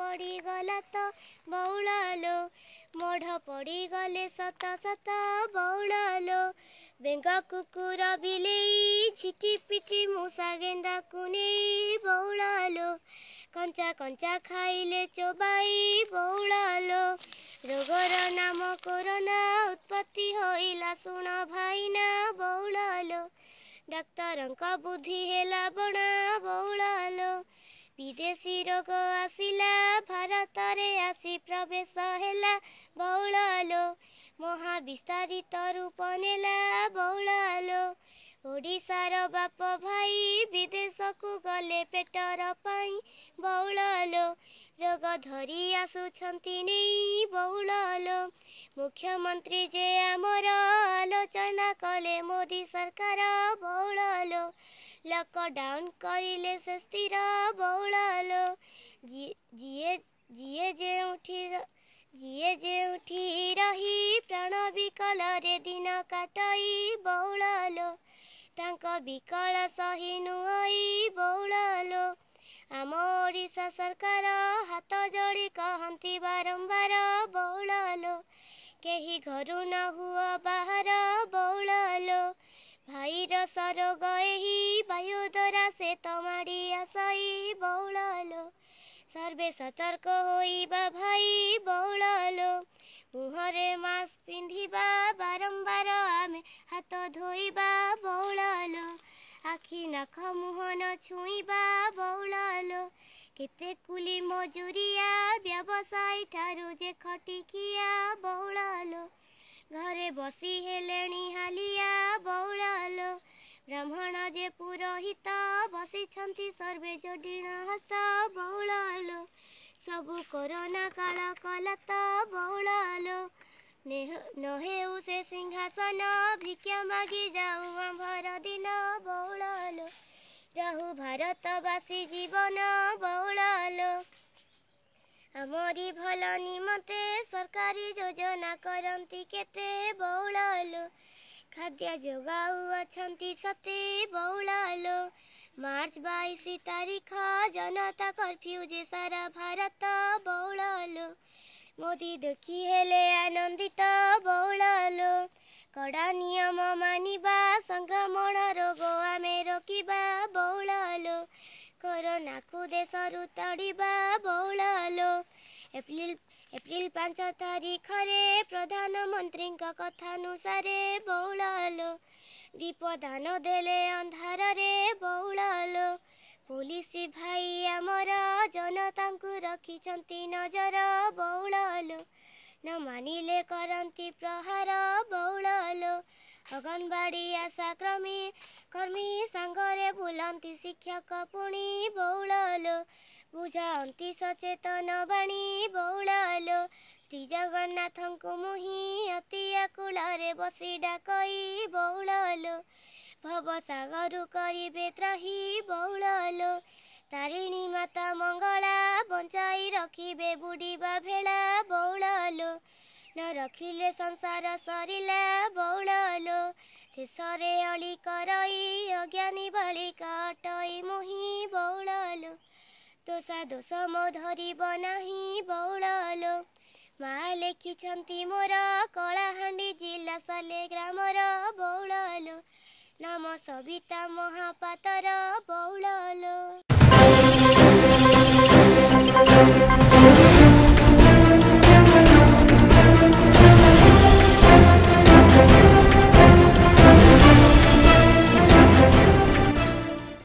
ପଡ଼ିଗଲା ତ ବଉଳାଲୋ ମୋଢ଼ ପଡ଼ିଗଲେ ସତ ସତ ଲୋ ବେଙ୍ଗ କୁକୁର ବିଲେଇ ଛିଟି ପିଟି ମୂଷା ଗେଣ୍ଡାକୁ ନେଇ ଲୋ କଞ୍ଚା କଞ୍ଚା ଖାଇଲେ ଚୋବାଇ ଲୋ ରୋଗର ନାମ କରୋନା ଉତ୍ପତ୍ତି ହୋଇଲା ଶୁଣ ଭାଇନା ଲୋ ଡାକ୍ତରଙ୍କ ବୁଦ୍ଧି ହେଲା ବଣା ଲୋ ବିଦେଶୀ ରୋଗ ଆସିଲା ଭାରତରେ ଆସି ପ୍ରବେଶ ହେଲା ବଉଳ ଲୋ ମହାବିସ୍ତାରିତ ରୂପ ନେଲା ବଉଳ ଲୋ ଓଡ଼ିଶାର ବାପ ଭାଇ ବିଦେଶକୁ ଗଲେ ପେଟର ପାଇଁ ବଉଳ ଲୋ ରୋଗ ଧରି ଆସୁଛନ୍ତି ନେଇ ବଉଳ ଲୋ ମୁଖ୍ୟମନ୍ତ୍ରୀ ଯେ ଆମର ଆଲୋଚନା କଲେ ମୋଦି ସରକାର ବଉଳ ଲୋ लक डाउन करिले से स्थिर बौळालो जिए जिए जे उठि जिए जे उठि रही प्राण विकल रे दिन काटई बौळालो तांक विकल सहि नुई बौळालो आम ओडिसा सरकार हात जोडी कहंती बारंबार बौळालो केही घरु न हुआ बार সরগ এহি বায়ুদরা সে তমারি আসাই বৌড়ালো সর্বে সতর্ক হইবা ভাই বৌড়ালো মুহরে মাস পিঁধিবা বারম্বার আমি হাত ধোইবা বৌড়ালো আখি নাখ মুহন ছুঁইবা বৌড়ালো কেতে কুলি মজুরিয়া ব্যবসায় ঠারু যে ଖଟିକିଆ ବଉଳ ଲୋ ଘରେ ବସି ହେଲେଣି ହାଲିଆ ବଉଳ ବ୍ରାହ୍ମଣ ଯେ ପୁରୋହିତ ବସିଛନ୍ତି ସର୍ବେ ଯୋଡ଼ିଣ ହସ୍ତ ବହୁଳ ଲୋ ସବୁ କରୋନା କାଳ କଲା ତ ବହୁଳ ଲୋ ନ ହେଉ ସେ ସିଂହାସନ ଭିକ୍ଷା ମାଗି ଯାଉ ଆମ୍ଭର ଦିନ ବହୁଳ ଲୋ ରହୁ ଭାରତବାସୀ ଜୀବନ ବହୁଳ ଲୋ ଆମରି ଭଲ ନିମନ୍ତେ ସରକାରୀ ଯୋଜନା କରନ୍ତି କେତେ ବହୁଳ ଲୋ ଖାଦ୍ୟ ଯୋଗାଉଅଛନ୍ତି ସତେ ବଉଳା ଲୋ ମାର୍ଚ୍ଚ ବାଇଶ ତାରିଖ ଜନତା କର୍ଫ୍ୟୁ ଯେ ସାରା ଭାରତ ବଉଳ ଲୋ ମୋଦି ଦୁଃଖୀ ହେଲେ ଆନନ୍ଦିତ ବଉଳ ଲୋ କଡ଼ା ନିୟମ ମାନିବା ସଂକ୍ରମଣ ରୋଗ ଆମେ ରୋକିବା ବଉଳ ଲୋ କରୋନାକୁ ଦେଶରୁ ତଡ଼ିବା ବଉଳ ଲୋ ଏପ୍ରିଲ ଏପ୍ରିଲ ପାଞ୍ଚ ତାରିଖରେ ପ୍ରଧାନମନ୍ତ୍ରୀଙ୍କ କଥାନୁସାରେ ବଉଳ ଲୋ ଦାନ ଦେଲେ ଅନ୍ଧାରରେ ବଉଳ ଲୋ ପୋଲିସ ଭାଇ ଆମର ଜନତାଙ୍କୁ ରଖିଛନ୍ତି ନଜର ବଉଳ ଲୋ ନ ମାନିଲେ କରନ୍ତି ପ୍ରହାର ବଉଳ ଲୋ ଅଗନବାଡ଼ି ଆଶା କର୍ମୀ କର୍ମୀ ସାଙ୍ଗରେ ବୁଲନ୍ତି ଶିକ୍ଷକ ପୁଣି ବଉଳ ଲୋ ବୁଝାନ୍ତି ସଚେତନ ବାଣୀ ବଉଳ ଶ୍ରୀ ଜଗନ୍ନାଥଙ୍କୁ ମୁଁ ହିଁ ଅତିଆ କୂଳରେ ବସି ଡାକି ଲୋ ଭବସାଗରୁ କରିବେ ତ୍ରହି ବଉଳ ଲୋ ତାରିଣୀ ମାତା ମଙ୍ଗଳା ବଞ୍ଚାଇ ରଖିବେ ବୁଡ଼ିବା ଭେଳା ବଉଳଲୋ ନ ରଖିଲେ ସଂସାର ସରିଲା ବଉଳଲୋ ଶେଷରେ ଅଳି କରି ଅଜ୍ଞାନୀ ବାଳିକା ଅଟଇ ମୁଁ ହିଁ ବଉଳଲୋ ଦୋଷା ଦୋଷ ମୋ ଧରିବ ନାହିଁ ବଉଳ ଲୋ ମା ଲେଖିଛନ୍ତି ମୋର କଳାହାଣ୍ଡି ଜିଲ୍ଲା ସାଲେ ଗ୍ରାମର ବଉଳଲୋ ନାମ ସବିତା ମହାପାତର ବଉଳଲୋ